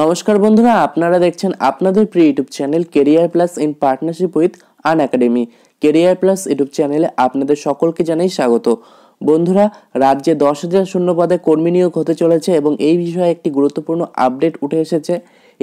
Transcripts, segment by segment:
নমস্কার বন্ধুরা আপনারা দেখছেন আপনাদের প্রিয় YouTube channel career plus in partnership with Unacademy career plus YouTube চ্যানেলে আপনাদের সকলকে জানাই স্বাগত বন্ধুরা রাজ্যে দশ হাজার শূন্য পদে কর্মী নিয়োগ হতে চলেছে এবং এই বিষয়ে একটি গুরুত্বপূর্ণ আপডেট উঠে এসেছে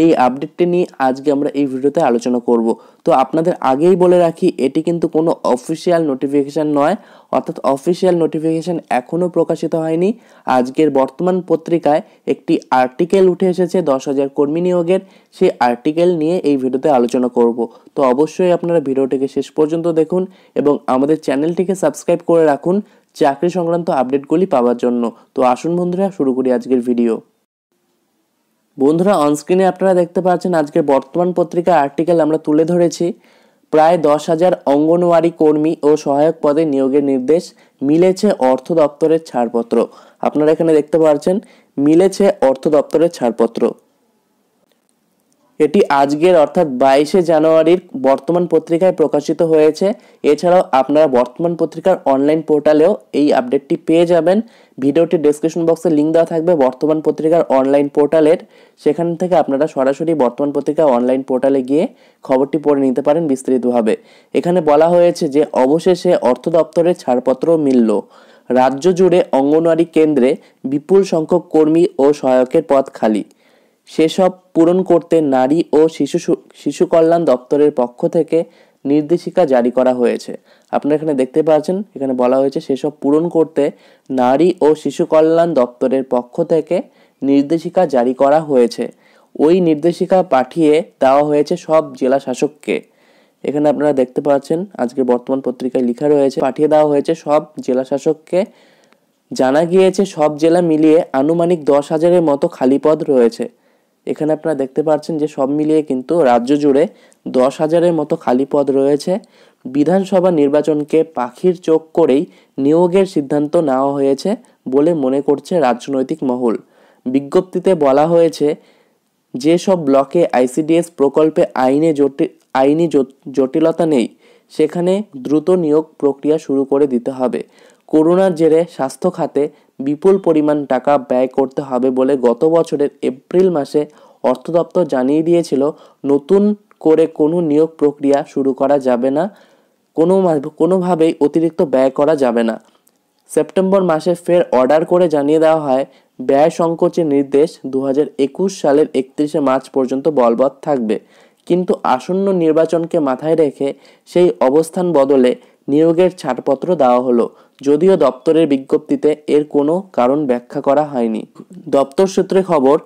এই আপডেটটি নিয়ে আজকে আমরা এই ভিডিওতে আলোচনা করব তো আপনাদের আগেই বলে রাখি এটি কিন্তু কোনো অফিসিয়াল নোটিফিকেশান নয় অর্থাৎ অফিসিয়াল নোটিফিকেশান এখনও প্রকাশিত হয়নি আজকের বর্তমান পত্রিকায় একটি আর্টিকেল উঠে এসেছে দশ হাজার কর্মী নিয়োগের সেই আর্টিকেল নিয়ে এই ভিডিওতে আলোচনা করব তো অবশ্যই আপনারা ভিডিওটিকে শেষ পর্যন্ত দেখুন এবং আমাদের চ্যানেলটিকে সাবস্ক্রাইব করে রাখুন চাকরি সংক্রান্ত আপডেটগুলি পাওয়ার জন্য তো আসুন বন্ধুরা শুরু করি আজকের ভিডিও বন্ধুরা অনস্ক্রিনে আপনারা দেখতে পাচ্ছেন আজকের বর্তমান পত্রিকার আর্টিকেল আমরা তুলে ধরেছি প্রায় দশ হাজার অঙ্গনওয়াড়ি কর্মী ও সহায়ক পদে নিয়োগের নির্দেশ মিলেছে অর্থ দপ্তরের ছাড়পত্র আপনারা এখানে দেখতে পাচ্ছেন মিলেছে অর্থ দপ্তরের ছাড়পত্র এটি আজকের অর্থাৎ বাইশে জানুয়ারির বর্তমান পত্রিকায় প্রকাশিত হয়েছে এছাড়াও আপনারা বর্তমান পত্রিকার অনলাইন পোর্টালেও এই আপডেটটি পেয়ে যাবেন ভিডিওটি ডিসক্রিপশন বক্সে লিঙ্ক দেওয়া থাকবে বর্তমান পত্রিকার অনলাইন পোর্টালের সেখান থেকে আপনারা সরাসরি বর্তমান পত্রিকা অনলাইন পোর্টালে গিয়ে খবরটি পড়ে নিতে পারেন বিস্তারিতভাবে এখানে বলা হয়েছে যে অবশেষে অর্থ দপ্তরের ছাড়পত্র মিলল রাজ্য জুড়ে অঙ্গনওয়াড়ি কেন্দ্রে বিপুল সংখ্যক কর্মী ও সহায়কের পদ খালি সেসব পূরণ করতে নারী ও শিশু শিশু কল্যাণ দপ্তরের পক্ষ থেকে নির্দেশিকা জারি করা হয়েছে আপনারা এখানে দেখতে পাচ্ছেন এখানে বলা হয়েছে সেসব পূরণ করতে নারী ও শিশু কল্যাণ দপ্তরের পক্ষ থেকে নির্দেশিকা জারি করা হয়েছে ওই নির্দেশিকা পাঠিয়ে দেওয়া হয়েছে সব জেলা শাসককে এখানে আপনারা দেখতে পাচ্ছেন আজকে বর্তমান পত্রিকায় লেখা রয়েছে পাঠিয়ে দেওয়া হয়েছে সব জেলা শাসককে জানা গিয়েছে সব জেলা মিলিয়ে আনুমানিক দশ হাজারের মতো খালি পদ রয়েছে এখানে আপনারা দেখতে পাচ্ছেন যে সব মিলিয়ে কিন্তু রাজ্য জুড়ে দশ হাজারের মতো খালি পদ রয়েছে বিধানসভা নির্বাচনকে পাখির চোখ করেই নিয়োগের সিদ্ধান্ত নেওয়া হয়েছে বলে মনে করছে রাজনৈতিক মহল বিজ্ঞপ্তিতে বলা হয়েছে যেসব ব্লকে আইসিডিএস প্রকল্পে আইনে জটিল আইনি জটিলতা নেই সেখানে দ্রুত নিয়োগ প্রক্রিয়া শুরু করে দিতে হবে করোনার জেরে স্বাস্থ্য খাতে বিপুল পরিমাণ টাকা ব্যয় করতে হবে বলে গত বছরের এপ্রিল মাসে অর্থ দপ্তর জানিয়ে দিয়েছিল নতুন করে কোনো নিয়োগ প্রক্রিয়া শুরু করা যাবে না কোনো কোনোভাবেই অতিরিক্ত ব্যয় করা যাবে না সেপ্টেম্বর মাসে ফের অর্ডার করে জানিয়ে দেওয়া হয় ব্যয় সংকোচের নির্দেশ দু সালের একত্রিশে মার্চ পর্যন্ত বলবৎ থাকবে কিন্তু আসন্ন নির্বাচনকে মাথায় রেখে সেই অবস্থান বদলে নিয়োগের ছাড়পত্র দেওয়া হলো যদিও দপ্তরের বিজ্ঞপ্তিতে এর কোনো কারণ ব্যাখ্যা করা হয়নি দপ্তর সূত্রে খবর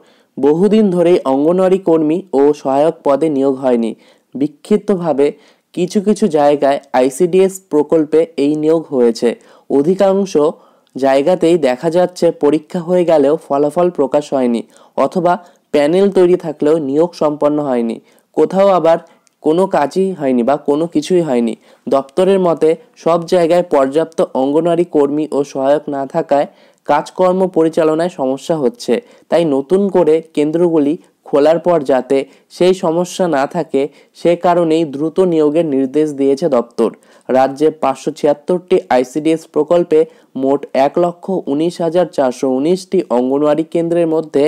বহুদিন ধরেই অঙ্গনওয়াড়ি কর্মী ও সহায়ক পদে নিয়োগ হয়নি বিক্ষিপ্তভাবে কিছু কিছু জায়গায় আইসিডিএস প্রকল্পে এই নিয়োগ হয়েছে অধিকাংশ জায়গাতেই দেখা যাচ্ছে পরীক্ষা হয়ে গেলেও ফলাফল প্রকাশ হয়নি অথবা প্যানেল তৈরি থাকলেও নিয়োগ সম্পন্ন হয়নি কোথাও আবার কোনো কাজই হয়নি বা কোনো কিছুই হয়নি দপ্তরের মতে সব জায়গায় পর্যাপ্ত অঙ্গনওয়াড়ি কর্মী ও সহায়ক না থাকায় কাজকর্ম পরিচালনায় সমস্যা হচ্ছে তাই নতুন করে কেন্দ্রগুলি খোলার পর যাতে সেই সমস্যা না থাকে সে কারণেই দ্রুত নিয়োগের নির্দেশ দিয়েছে দপ্তর রাজ্যে পাঁচশো ছিয়াত্তরটি আইসিডিএস প্রকল্পে মোট এক লক্ষ উনিশ হাজার চারশো উনিশটি অঙ্গনওয়াড়ি কেন্দ্রের মধ্যে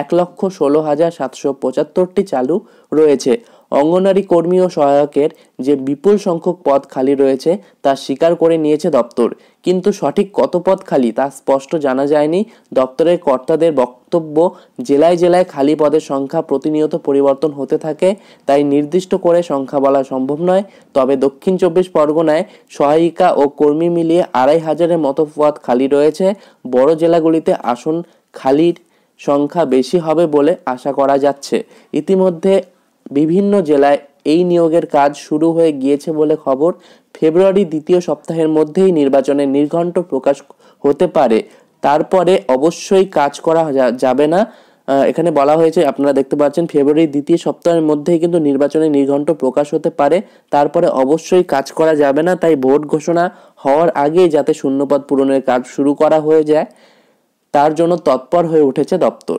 এক লক্ষ ষোলো হাজার সাতশো পঁচাত্তরটি চালু রয়েছে অঙ্গনারী কর্মী ও সহায়কের যে বিপুল সংখ্যক পদ খালি রয়েছে তা স্বীকার করে নিয়েছে দপ্তর কিন্তু সঠিক কত পদ খালি তা স্পষ্ট জানা যায়নি দপ্তরের কর্তাদের বক্তব্য জেলায় জেলায় খালি পদের সংখ্যা প্রতিনিয়ত পরিবর্তন হতে থাকে তাই নির্দিষ্ট করে সংখ্যা বলা সম্ভব নয় তবে দক্ষিণ চব্বিশ পরগনায় সহায়িকা ও কর্মী মিলিয়ে আড়াই হাজারের মতো পদ খালি রয়েছে বড় জেলাগুলিতে আসন খালির সংখ্যা বেশি হবে বলে আশা করা যাচ্ছে ইতিমধ্যে বিভিন্ন জেলায় এই নিয়োগের কাজ শুরু হয়ে গিয়েছে বলে খবর ফেব্রুয়ারি দ্বিতীয় সপ্তাহের মধ্যেই নির্বাচনের নির্ঘণ্ট প্রকাশ হতে পারে তারপরে অবশ্যই কাজ করা যাবে না এখানে বলা হয়েছে আপনারা দেখতে পাচ্ছেন ফেব্রুয়ারি দ্বিতীয় সপ্তাহের মধ্যেই কিন্তু নির্বাচনের নির্ঘণ্ট প্রকাশ হতে পারে তারপরে অবশ্যই কাজ করা যাবে না তাই ভোট ঘোষণা হওয়ার আগেই যাতে শূন্যপদ পূরণের কাজ শুরু করা হয়ে যায় তার জন্য তৎপর হয়ে উঠেছে দপ্তর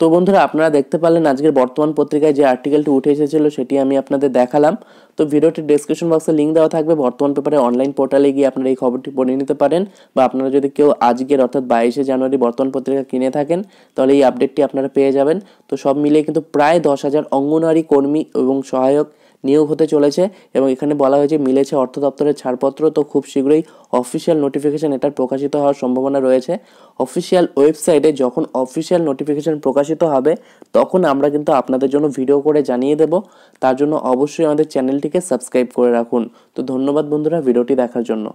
তো বন্ধুরা আপনারা দেখতে পারলেন আজকের বর্তমান পত্রিকায় যে আর্টিকেলটি উঠে এসেছিল সেটি আমি আপনাদের দেখালাম তো ভিডিওটির ডিসক্রিপশন বক্সে লিঙ্ক দেওয়া থাকবে বর্তমান পেপারে অনলাইন পোর্টালে গিয়ে আপনারা এই খবরটি পড়ে নিতে পারেন বা আপনারা যদি কেউ আজকের অর্থাৎ বাইশে জানুয়ারি বর্তমান পত্রিকা কিনে থাকেন তাহলে এই আপডেটটি আপনারা পেয়ে যাবেন তো সব মিলিয়ে কিন্তু প্রায় দশ হাজার অঙ্গনওয়াড়ি কর্মী এবং সহায়ক নিয়োগ হতে চলেছে এবং এখানে বলা হয়েছে মিলেছে অর্থ দপ্তরের ছাড়পত্র তো খুব শীঘ্রই অফিসিয়াল নোটিফিকেশান এটার প্রকাশিত হওয়ার সম্ভাবনা রয়েছে অফিসিয়াল ওয়েবসাইটে যখন অফিসিয়াল নোটিফিকেশান প্রকাশিত হবে তখন আমরা কিন্তু আপনাদের জন্য ভিডিও করে জানিয়ে দেব তার জন্য অবশ্যই আমাদের চ্যানেলটিকে সাবস্ক্রাইব করে রাখুন তো ধন্যবাদ বন্ধুরা ভিডিওটি দেখার জন্য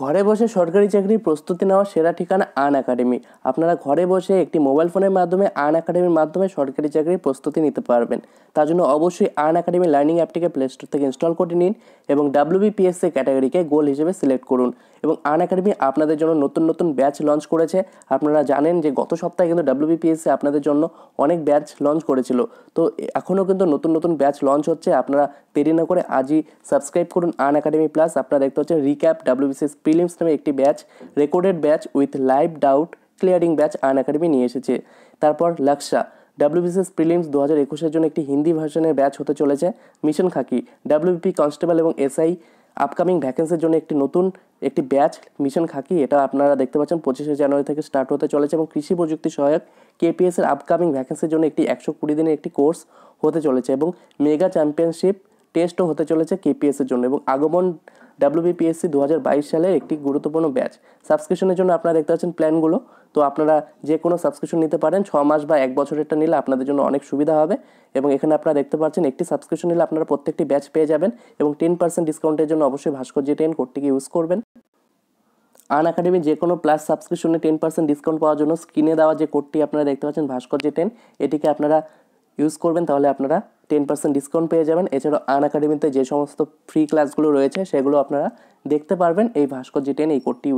ঘরে বসে সরকারি চাকরির প্রস্তুতি নেওয়ার সেরা ঠিকানা আন একাডেমি আপনারা ঘরে বসে একটি মোবাইল ফোনের মাধ্যমে আন একাডেমির মাধ্যমে সরকারি চাকরির প্রস্তুতি নিতে পারবেন তার জন্য অবশ্যই আন একাডেমি লার্নিং অ্যাপটিকে প্লে স্টোর থেকে ইনস্টল করে নিন এবং ডাব্লিউবিপিএসসি ক্যাটাগরিকে গোল হিসেবে সিলেক্ট করুন এবং আন একাডেমি আপনাদের জন্য নতুন নতুন ব্যাচ লঞ্চ করেছে আপনারা জানেন যে গত সপ্তাহে কিন্তু ডাব্লিউবিপিএসসি আপনাদের জন্য অনেক ব্যাচ লঞ্চ করেছিল তো এখনও কিন্তু নতুন নতুন ব্যাচ লঞ্চ হচ্ছে আপনারা দেরি না করে আজই সাবস্ক্রাইব করুন আন একাডেমি প্লাস আপনারা দেখতে হচ্ছে রিক্যাপ ডাব্লিউবিসিএস প্রিলিমস নামে একটি batch recorded batch with live doubt clearing batch Unacademy নিয়ে এসেছে তারপর লাক্সা ডাব্লিউবিসিএস প্রিলিমস দু হাজার একুশের জন্য একটি হিন্দি ভার্সনের ব্যাচ হতে চলেছে মিশন খাকি ডাব্লিউপি কনস্টেবল এবং এসআই আপকামিং ভ্যাকেন্সির জন্য একটি নতুন একটি ব্যাচ মিশন খাকি এটা আপনারা দেখতে পাচ্ছেন পঁচিশে জানুয়ারি থেকে স্টার্ট হতে চলেছে এবং কৃষি প্রযুক্তি সহায়ক এর আপকামিং ভ্যাকেন্সির জন্য একটি একশো কুড়ি দিনের একটি কোর্স হতে চলেছে এবং মেগা চ্যাম্পিয়নশিপ টেস্টও হতে চলেছে এর জন্য এবং আগমন ডাব্লিউবিপিএসসি দু হাজার সালের একটি গুরুত্বপূর্ণ ব্যাচ সাবস্ক্রিপশনের জন্য আপনারা দেখতে পাচ্ছেন প্ল্যানগুলো তো আপনারা যে কোনো সাবস্ক্রিপশন নিতে পারেন ছ মাস বা এক বছরেরটা নিলে আপনাদের জন্য অনেক সুবিধা হবে এবং এখানে আপনারা দেখতে পাচ্ছেন একটি সাবস্ক্রিপশন নিলে আপনারা প্রত্যেকটি ব্যাচ পেয়ে যাবেন এবং টেন পার্সেন্ট ডিসকাউন্টের জন্য অবশ্যই ভাস্কর্য টেন কোডটিকে ইউজ করবেন আন একাডেমি যে কোনো প্লাস সাবস্ক্রিপশনে টেন পার্সেন্ট ডিসকাউন্ট পাওয়ার জন্য স্ক্রিনে দেওয়া যে কোডটি আপনারা দেখতে পাচ্ছেন ভাস্কর্য টেন এটিকে আপনারা ইউজ করবেন তাহলে আপনারা টেন পার্সেন্ট ডিসকাউন্ট পেয়ে যাবেন এছাড়াও আন একাডেমিতে যে সমস্ত ফ্রি ক্লাসগুলো রয়েছে সেগুলো আপনারা দেখতে পারবেন এই ভাস্কর্য টেন এই কোডটি